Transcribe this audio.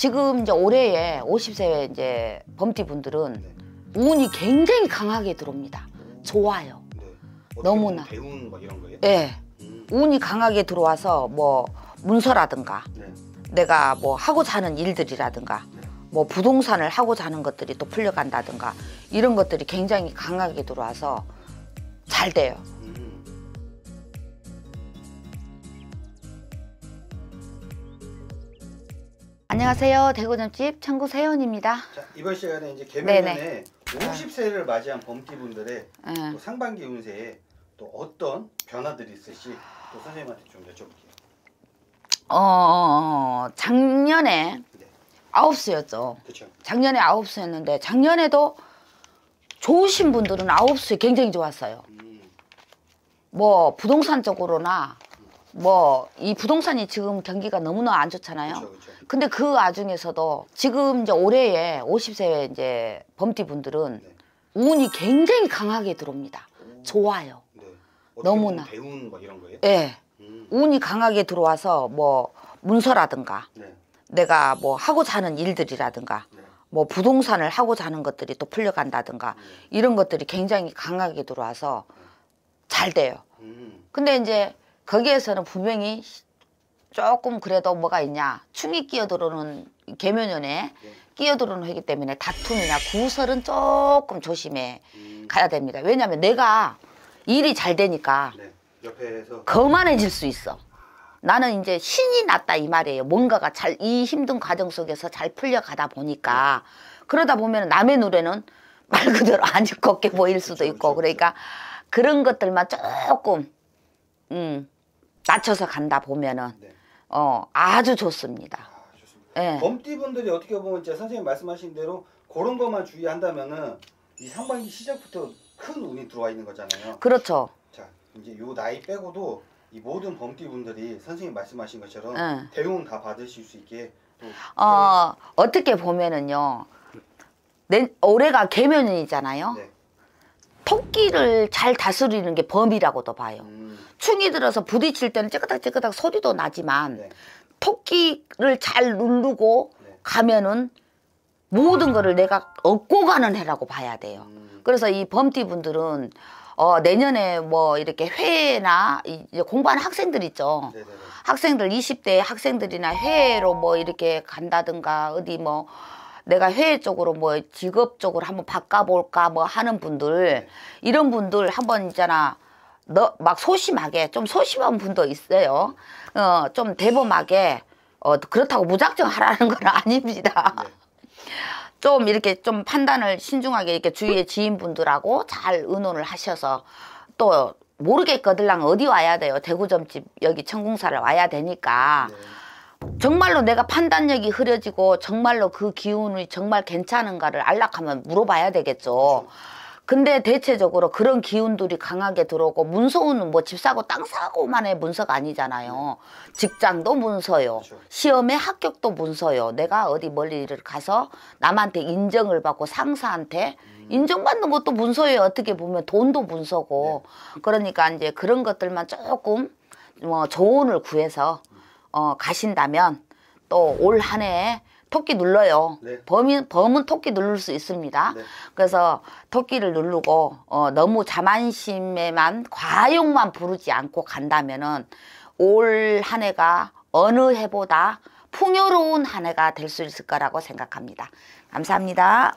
지금 이제 올해에 50세 이제 범티 분들은 네. 운이 굉장히 강하게 들어옵니다. 좋아요. 네. 너무나. 배운 이런 거예요? 네. 음. 운이 강하게 들어와서 뭐 문서라든가 네. 내가 뭐 하고자 는 일들이라든가 네. 뭐 부동산을 하고자 는 것들이 또 풀려간다든가 이런 것들이 굉장히 강하게 들어와서 잘 돼요. 안녕하세요. 대구점집 청구 세연입니다. 자, 이번 시간에 이제 개면에 50세를 맞이한 범띠분들의 네. 상반기 운세에 또 어떤 변화들이 있을지 또 선생님한테 좀 여쭤볼게요. 어, 어, 어, 어. 작년에 네. 아홉 네. 수였죠. 그렇죠. 작년에 아홉 수였는데 작년에도 좋으신 분들은 아홉 수 굉장히 좋았어요. 음. 뭐 부동산 쪽으로나 뭐이 부동산이 지금 경기가 너무나 안 좋잖아요. 그쵸, 그쵸. 근데 그 와중에서도 지금 이제 올해에 50세 이제 범띠 분들은 네. 운이 굉장히 강하게 들어옵니다. 오. 좋아요. 네. 너무나 배운 막 이런 거예요? 네. 음. 운이 강하게 들어와서 뭐 문서라든가 네. 내가 뭐 하고자 하는 일들이라든가 네. 뭐 부동산을 하고자 하는 것들이 또 풀려간다든가 네. 이런 것들이 굉장히 강하게 들어와서 잘 돼요. 음. 근데 이제 거기에서는 분명히 조금 그래도 뭐가 있냐 충이 끼어들어오는 개면연에 예. 끼어들어오는 회기 때문에 다툼이나 구설은 조금 조심해 음. 가야 됩니다 왜냐하면 내가 일이 잘 되니까 네. 옆에서 거만해질 수 있어 나는 이제 신이 났다 이 말이에요 뭔가가 잘 이 힘든 과정 속에서 잘 풀려가다 보니까 네. 그러다 보면 남의 노래는 말 그대로 안 두껍게 보일 수도 그렇죠, 있고 그렇죠. 그러니까 그런 것들만 조금 음 낮춰서 간다 보면은 네. 어 아주 좋습니다. 아, 좋습니다. 예. 범띠분들이 어떻게 보면 이제 선생님 말씀하신 대로 그런 것만 주의한다면은 이 상반기 시작부터 큰 운이 들어와 있는 거잖아요. 그렇죠. 자 이제 요 나이 빼고도 이 모든 범띠분들이 선생님 말씀하신 것처럼 응. 예. 대응 다 받으실 수 있게 어 어떻게 보면은요. 내, 올해가 개면이잖아요. 네. 토끼를 잘 다스리는 게 범이라고도 봐요. 음. 충이 들어서 부딪힐 때는 찌그닥찌그닥 소리도 나지만 네. 토끼를 잘 누르고 네. 가면은 모든 거를 내가 얻고 가는 해라고 봐야 돼요. 음. 그래서 이 범띠 분들은 어, 내년에 뭐 이렇게 회나 이제 공부하는 학생들 있죠. 네네네. 네, 네. 학생들 20대 학생들이나 회로 뭐 이렇게 간다든가 어디 뭐 내가 해외 쪽으로 뭐 직업 적으로 한번 바꿔볼까 뭐 하는 분들 이런 분들 한번 있잖아 너 막 소심하게 좀 소심한 분도 있어요 어좀 대범하게 어 그렇다고 무작정 하라는 건 아닙니다 네. 좀 이렇게 좀 판단을 신중하게 이렇게 주위의 지인분들하고 잘 의논을 하셔서 또 모르겠거들랑 어디 와야 돼요 대구점집 여기 청궁사를 와야 되니까 네. 정말로 내가 판단력이 흐려지고 정말로 그 기운이 정말 괜찮은가를 안락하면 물어봐야 되겠죠. 근데 대체적으로 그런 기운들이 강하게 들어오고 문서는뭐 집 사고 땅 사고만의 문서가 아니잖아요. 직장도 문서요. 그렇죠. 시험에 합격도 문서요. 내가 어디 멀리를 가서 남한테 인정을 받고 상사한테 음. 인정받는 것도 문서예요. 어떻게 보면 돈도 문서고. 네. 그러니까 이제 그런 것들만 조금 뭐 조언을 구해서 어, 가신다면 또 올 한 해에 토끼 눌러요. 네. 범인, 범은 토끼 누를 수 있습니다. 네. 그래서 토끼를 누르고 어, 너무 자만심에만 과욕만 부르지 않고 간다면은 올한 해가 어느 해보다 풍요로운 한 해가 될 수 있을 거라고 생각합니다. 감사합니다.